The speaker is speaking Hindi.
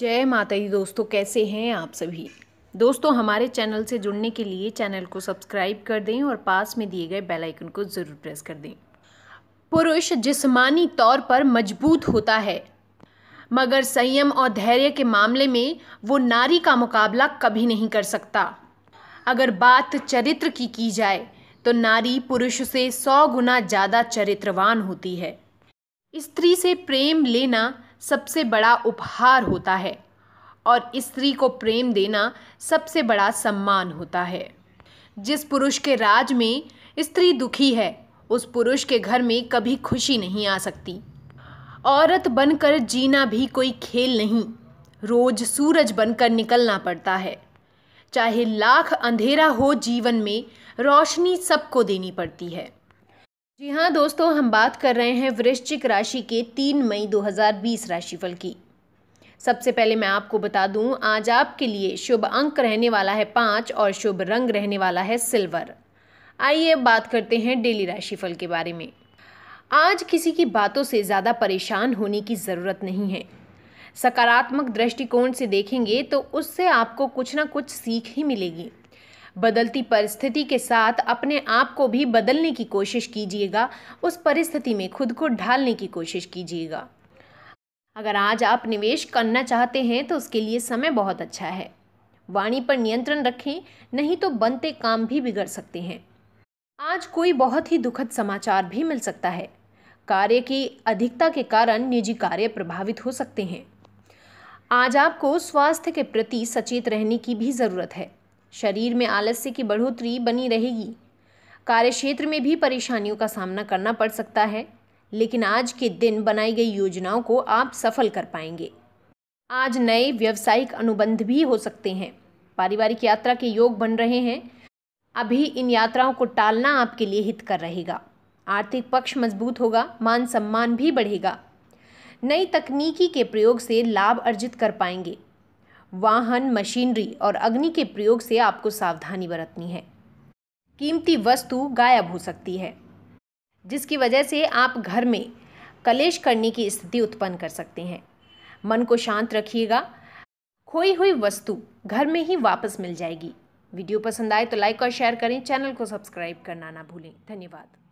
जय माता दी दोस्तों कैसे हैं आप सभी दोस्तों हमारे चैनल से जुड़ने के लिए चैनल को सब्सक्राइब कर दें और पास में दिए गए बेल आइकन को ज़रूर प्रेस कर दें पुरुष जिस्मानी तौर पर मजबूत होता है मगर संयम और धैर्य के मामले में वो नारी का मुकाबला कभी नहीं कर सकता अगर बात चरित्र की की जाए तो नारी पुरुष से सौ गुना ज़्यादा चरित्रवान होती है स्त्री से प्रेम लेना सबसे बड़ा उपहार होता है और स्त्री को प्रेम देना सबसे बड़ा सम्मान होता है जिस पुरुष के राज में स्त्री दुखी है उस पुरुष के घर में कभी खुशी नहीं आ सकती औरत बनकर जीना भी कोई खेल नहीं रोज सूरज बनकर निकलना पड़ता है चाहे लाख अंधेरा हो जीवन में रोशनी सबको देनी पड़ती है जी हाँ दोस्तों हम बात कर रहे हैं वृश्चिक राशि के तीन मई 2020 राशिफल की सबसे पहले मैं आपको बता दूं आज आपके लिए शुभ अंक रहने वाला है पाँच और शुभ रंग रहने वाला है सिल्वर आइए अब बात करते हैं डेली राशिफल के बारे में आज किसी की बातों से ज़्यादा परेशान होने की ज़रूरत नहीं है सकारात्मक दृष्टिकोण से देखेंगे तो उससे आपको कुछ ना कुछ सीख ही मिलेगी बदलती परिस्थिति के साथ अपने आप को भी बदलने की कोशिश कीजिएगा उस परिस्थिति में खुद को ढालने की कोशिश कीजिएगा अगर आज आप निवेश करना चाहते हैं तो उसके लिए समय बहुत अच्छा है वाणी पर नियंत्रण रखें नहीं तो बनते काम भी बिगड़ सकते हैं आज कोई बहुत ही दुखद समाचार भी मिल सकता है कार्य की अधिकता के कारण निजी कार्य प्रभावित हो सकते हैं आज आपको स्वास्थ्य के प्रति सचेत रहने की भी ज़रूरत है शरीर में आलस्य की बढ़ोतरी बनी रहेगी कार्य क्षेत्र में भी परेशानियों का सामना करना पड़ सकता है लेकिन आज के दिन बनाई गई योजनाओं को आप सफल कर पाएंगे आज नए व्यवसायिक अनुबंध भी हो सकते हैं पारिवारिक यात्रा के योग बन रहे हैं अभी इन यात्राओं को टालना आपके लिए हित कर रहेगा आर्थिक पक्ष मजबूत होगा मान सम्मान भी बढ़ेगा नई तकनीकी के प्रयोग से लाभ अर्जित कर पाएंगे वाहन मशीनरी और अग्नि के प्रयोग से आपको सावधानी बरतनी है कीमती वस्तु गायब हो सकती है जिसकी वजह से आप घर में कलेश करने की स्थिति उत्पन्न कर सकते हैं मन को शांत रखिएगा खोई हुई वस्तु घर में ही वापस मिल जाएगी वीडियो पसंद आए तो लाइक और शेयर करें चैनल को सब्सक्राइब करना ना भूलें धन्यवाद